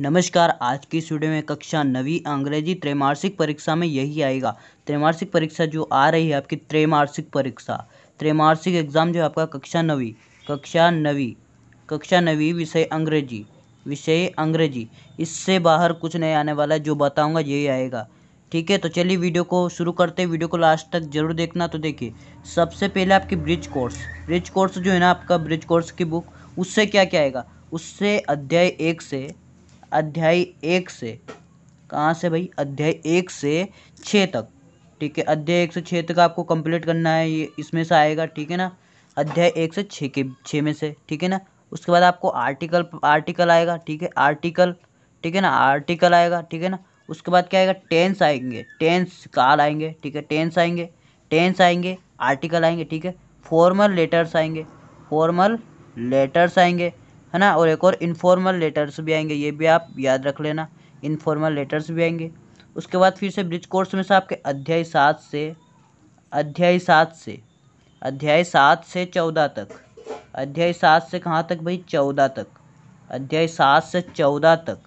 नमस्कार आज की इस वीडियो में कक्षा नवी अंग्रेजी त्रैमासिक परीक्षा में यही आएगा त्रैमासिक परीक्षा जो आ रही है आपकी त्रैमासिक परीक्षा त्रैमासिक एग्जाम जो है आपका कक्षा नवी कक्षा नवी कक्षा नवी विषय अंग्रेजी विषय अंग्रेजी इससे बाहर कुछ नहीं आने वाला है जो बताऊँगा यही आएगा ठीक है तो चलिए वीडियो को शुरू करते हैं वीडियो को लास्ट तक जरूर देखना तो देखिए सबसे पहले आपकी ब्रिज कोर्स ब्रिज कोर्स जो है ना आपका ब्रिज कोर्स की बुक उससे क्या क्या आएगा उससे अध्याय एक से अध्याय एक से कहाँ से भाई अध्याय एक से छः तक ठीक है अध्याय एक से छः तक आपको कंप्लीट करना है ये इसमें से आएगा ठीक है ना अध्याय एक से छः के छः में से ठीक है ना उसके बाद आपको आर्टिकल आर्टिकल आएगा ठीक है आर्टिकल ठीक है ना आर्टिकल आएगा ठीक है ना उसके बाद क्या आएगा टेंस आएंगे टेंस काल आएंगे ठीक है टेंस आएंगे टेंस आएंगे आर्टिकल आएंगे ठीक है फॉर्मल लेटर्स आएंगे फॉर्मल लेटर्स आएंगे है ना और एक और इनफॉर्मल लेटर्स भी आएंगे ये भी आप याद रख लेना इनफॉर्मल लेटर्स भी आएंगे उसके बाद फिर से ब्रिज कोर्स में से आपके अध्याय सात से अध्याय सात से अध्याय सात से चौदह तक अध्याय सात से कहाँ तक भाई चौदह तक अध्याय सात से चौदह तक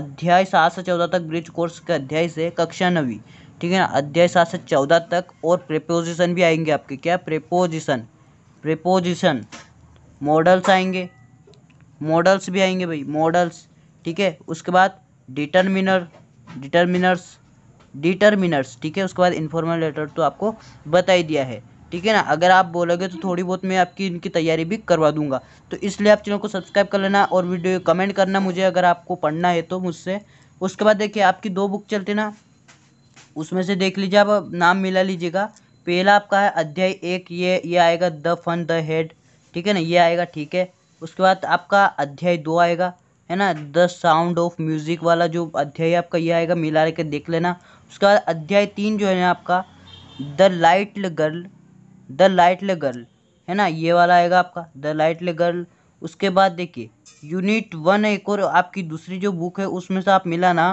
अध्याय सात से चौदह तक ब्रिज कोर्स के अध्याय से कक्षा नवी ठीक है ना अध्याय सात से चौदह तक और प्रेपोजिशन भी आएंगे आपके क्या प्रेपोजिशन प्रेपोजिशन मॉडल्स आएंगे मॉडल्स भी आएंगे भाई मॉडल्स ठीक है उसके बाद डिटर्मिनर डिटर्मिनर्स डिटर्मिनर्स ठीक है उसके बाद इन्फॉर्मल लेटर तो आपको बता ही दिया है ठीक है ना अगर आप बोलोगे तो थोड़ी बहुत मैं आपकी इनकी तैयारी भी करवा दूंगा तो इसलिए आप चैनल को सब्सक्राइब कर लेना और वीडियो कमेंट करना मुझे अगर आपको पढ़ना है तो मुझसे उसके बाद देखिए आपकी दो बुक चलते ना उसमें से देख लीजिए आप नाम मिला लीजिएगा पहला आपका है अध्याय एक ये ये आएगा द फन द हेड ठीक है ना ये आएगा ठीक है उसके बाद आपका अध्याय दो आएगा है ना द साउंड ऑफ म्यूज़िक वाला जो अध्याय आपका ये आएगा मिला के देख लेना उसके बाद अध्याय तीन जो है ना आपका the light girl the light girl है ना ये वाला आएगा आपका द लाइट गर्ल उसके बाद देखिए यूनिट वन एक और आपकी दूसरी जो बुक है उसमें से आप मिला ना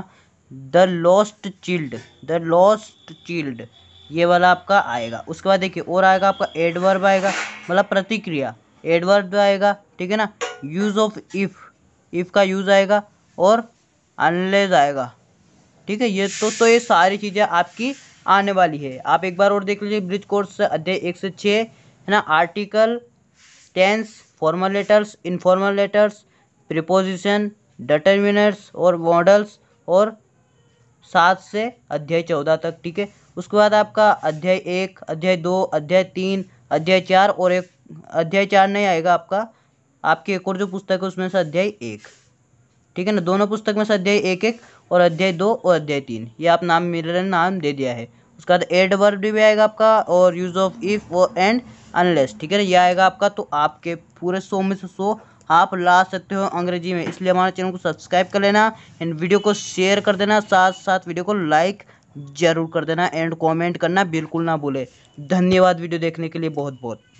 the lost child the lost child ये वाला आपका आएगा उसके बाद देखिए और आएगा आपका एडवर्ब आएगा मतलब प्रतिक्रिया एडवर्ब आएगा ठीक है ना यूज़ ऑफ इफ़ इफ़ का यूज़ आएगा और अनलेज आएगा ठीक है ये तो तो ये सारी चीज़ें आपकी आने वाली है आप एक बार और देख लीजिए ब्रिज कोर्स अध्याय एक से छः है ना article tense formal letters informal letters preposition determiners और मॉडल्स और सात से अध्याय चौदह तक ठीक है उसके बाद आपका अध्याय एक अध्याय दो अध्याय तीन अध्याय चार और एक अध्याय चार नहीं आएगा आपका आपकी एक और जो पुस्तक है उसमें से अध्याय एक ठीक है ना दोनों पुस्तक में से अध्याय एक एक और अध्याय दो और अध्याय तीन ये आप नाम मिरर नाम दे दिया है उसके बाद एड वर्ब भी आएगा आपका और यूज़ ऑफ इफ़ वो एंड अनलेस ठीक है ना ये आएगा आपका तो आपके पूरे सौ में से सौ आप ला सकते हो अंग्रेजी में इसलिए हमारे चैनल को सब्सक्राइब कर लेना एंड वीडियो को शेयर कर देना साथ साथ वीडियो को लाइक ज़रूर कर देना एंड कमेंट करना बिल्कुल ना भूले धन्यवाद वीडियो देखने के लिए बहुत बहुत